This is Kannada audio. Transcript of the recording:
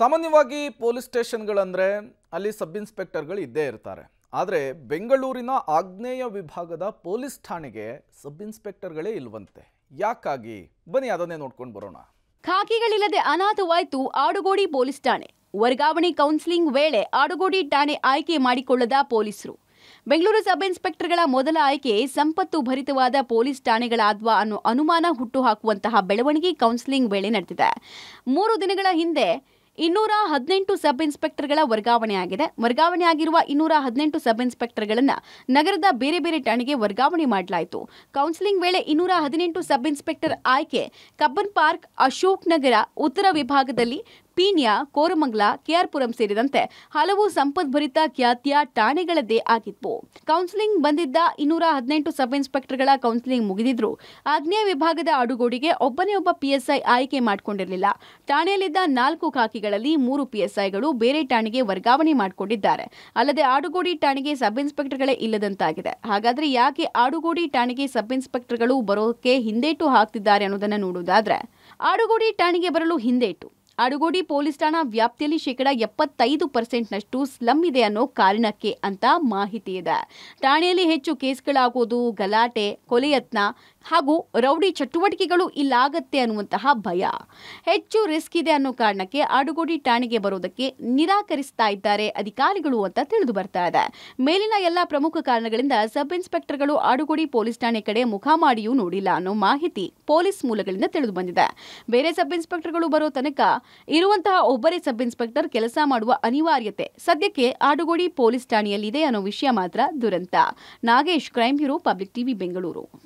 ಸಾಮಾನ್ಯವಾಗಿ ಪೊಲೀಸ್ ಸ್ಟೇಷನ್ಗಳಂದರೆ ಅಲ್ಲಿ ಸಬ್ ಇನ್ಸ್ಪೆಕ್ಟರ್ಗಳು ಇದ್ದೇ ಇರ್ತಾರೆ ಆದರೆ ಬೆಂಗಳೂರಿನ ಆಗ್ನೇಯ ವಿಭಾಗದ ಪೊಲೀಸ್ ಠಾಣೆಗೆ ಸಬ್ ಇನ್ಸ್ಪೆಕ್ಟರ್ಗಳೇ ಇಲ್ವಂತೆ ಯಾಕಾಗಿ ಬನ್ನಿ ಅದನ್ನೇ ನೋಡ್ಕೊಂಡು ಬರೋಣ ಖಾಕಿಗಳಿಲ್ಲದೆ ಅನಾಥವಾಯ್ತು ಆಡುಗೋಡಿ ಪೊಲೀಸ್ ಠಾಣೆ ವರ್ಗಾವಣೆ ಕೌನ್ಸಿಲಿಂಗ್ ವೇಳೆ ಆಡುಗೋಡಿ ಠಾಣೆ ಆಯ್ಕೆ ಮಾಡಿಕೊಳ್ಳದ ಪೊಲೀಸರು ಬೆಂಗಳೂರು ಸಬ್ ಇನ್ಸ್ಪೆಕ್ಟರ್ಗಳ ಮೊದಲ ಆಯ್ಕೆ ಸಂಪತ್ತು ಭರಿತವಾದ ಪೊಲೀಸ್ ಠಾಣೆಗಳಾದ್ವಾ ಅನ್ನೋ ಅನುಮಾನ ಹುಟ್ಟುಹಾಕುವಂತಹ ಬೆಳವಣಿಗೆ ಕೌನ್ಸಿಲಿಂಗ್ ವೇಳೆ ನಡೆದಿದೆ ಮೂರು ದಿನಗಳ ಹಿಂದೆ ಇನ್ನೂರ ಹದಿನೆಂಟು ಸಬ್ ಇನ್ಸ್ಪೆಕ್ಟರ್ಗಳ ವರ್ಗಾವಣೆಯಾಗಿದೆ ವರ್ಗಾವಣೆಯಾಗಿರುವ ಇನ್ನೂರ ಹದಿನೆಂಟು ಸಬ್ ಇನ್ಸ್ಪೆಕ್ಟರ್ಗಳನ್ನು ನಗರದ ಬೇರೆ ಬೇರೆ ಠಾಣೆಗೆ ವರ್ಗಾವಣೆ ಮಾಡಲಾಯಿತು ಕೌನ್ಸಿಲಿಂಗ್ ವೇಳೆ ಇನ್ನೂರ ಹದಿನೆಂಟು ಸಬ್ ಇನ್ಸ್ಪೆಕ್ಟರ್ ಆಯ್ಕೆ ಕಬ್ಬನ್ ಪಾರ್ಕ್ ಅಶೋಕ್ ನಗರ ಉತ್ತರ ವಿಭಾಗದಲ್ಲಿ ಪೀಣ್ಯ ಕೋರಮಂಗ್ಲ ಕೆಆರ್ಪುರಂ ಸೇರಿದಂತೆ ಹಲವು ಸಂಪದ್ಭರಿತ ಖ್ಯಾತಿಯ ಠಾಣೆಗಳದ್ದೇ ಆಗಿತ್ತು ಕೌನ್ಸಿಲಿಂಗ್ ಬಂದಿದ್ದ ಇನ್ನೂರ ಹದಿನೆಂಟು ಸಬ್ ಇನ್ಸ್ಪೆಕ್ಟರ್ಗಳ ಕೌನ್ಸಿಲಿಂಗ್ ಮುಗಿದಿದ್ರು ಆಗ್ನೇಯ ವಿಭಾಗದ ಅಡುಗೋಡಿಗೆ ಒಬ್ಬನೇ ಒಬ್ಬ ಪಿಎಸ್ಐ ಆಯ್ಕೆ ಮಾಡಿಕೊಂಡಿರಲಿಲ್ಲ ಠಾಣೆಯಲ್ಲಿದ್ದ ನಾಲ್ಕು ಖಾಕಿಗಳಲ್ಲಿ ಮೂರು ಪಿಎಸ್ಐಗಳು ಬೇರೆ ಠಾಣೆಗೆ ವರ್ಗಾವಣೆ ಮಾಡಿಕೊಂಡಿದ್ದಾರೆ ಅಲ್ಲದೆ ಆಡುಗೋಡಿ ಠಾಣೆಗೆ ಸಬ್ ಇನ್ಸ್ಪೆಕ್ಟರ್ಗಳೇ ಇಲ್ಲದಂತಾಗಿದೆ ಹಾಗಾದ್ರೆ ಯಾಕೆ ಆಡುಗೋಡಿ ಠಾಣೆಗೆ ಸಬ್ ಇನ್ಸ್ಪೆಕ್ಟರ್ಗಳು ಬರೋಕೆ ಹಿಂದೇಟು ಹಾಕ್ತಿದ್ದಾರೆ ಅನ್ನೋದನ್ನು ನೋಡುವುದಾದ್ರೆ ಆಡುಗೋಡಿ ಠಾಣೆಗೆ ಬರಲು ಹಿಂದೇಟು ಅಡುಗೋಡಿ ಪೊಲೀಸ್ ಠಾಣಾ ವ್ಯಾಪ್ತಿಯಲ್ಲಿ ಶೇಕಡ ಎಪ್ಪತ್ತೈದು ಪರ್ಸೆಂಟ್ನಷ್ಟು ಸ್ಲಮ್ ಇದೆ ಅನ್ನೋ ಕಾರಣಕ್ಕೆ ಅಂತ ಮಾಹಿತಿ ಇದೆ ಠಾಣೆಯಲ್ಲಿ ಹೆಚ್ಚು ಕೇಸ್ಗಳಾಗೋದು ಗಲಾಟೆ ಕೊಲೆಯತ್ನ ಹಾಗೂ ರೌಡಿ ಚಟುವಟಿಕೆಗಳು ಇಲ್ಲಾಗತ್ತೆ ಅನ್ನುವಂತಹ ಭಯ ಹೆಚ್ಚು ರಿಸ್ಕ್ ಇದೆ ಅನ್ನೋ ಕಾರಣಕ್ಕೆ ಆಡುಗೋಡಿ ಠಾಣೆಗೆ ಬರೋದಕ್ಕೆ ನಿರಾಕರಿಸ್ತಾ ಇದ್ದಾರೆ ಅಧಿಕಾರಿಗಳು ಅಂತ ತಿಳಿದು ಬರ್ತಾ ಇದೆ ಮೇಲಿನ ಎಲ್ಲ ಪ್ರಮುಖ ಕಾರಣಗಳಿಂದ ಸಬ್ ಇನ್ಸ್ಪೆಕ್ಟರ್ಗಳು ಆಡುಗೋಡಿ ಪೊಲೀಸ್ ಠಾಣೆ ಕಡೆ ಮುಖ ಮಾಡಿಯೂ ನೋಡಿಲ್ಲ ಅನ್ನೋ ಮಾಹಿತಿ ಪೊಲೀಸ್ ಮೂಲಗಳಿಂದ ತಿಳಿದು ಬಂದಿದೆ ಬೇರೆ ಸಬ್ ಇನ್ಸ್ಪೆಕ್ಟರ್ಗಳು ಬರೋ ತನಕ ಇರುವಂತಹ ಒಬ್ಬರೇ ಸಬ್ ಇನ್ಸ್ಪೆಕ್ಟರ್ ಕೆಲಸ ಮಾಡುವ ಅನಿವಾರ್ಯತೆ ಸದ್ಯಕ್ಕೆ ಆಡುಗೋಡಿ ಪೊಲೀಸ್ ಠಾಣೆಯಲ್ಲಿದೆ ಅನ್ನೋ ವಿಷಯ ಮಾತ್ರ ದುರಂತ Nagesh crime bureau public TV Bengaluru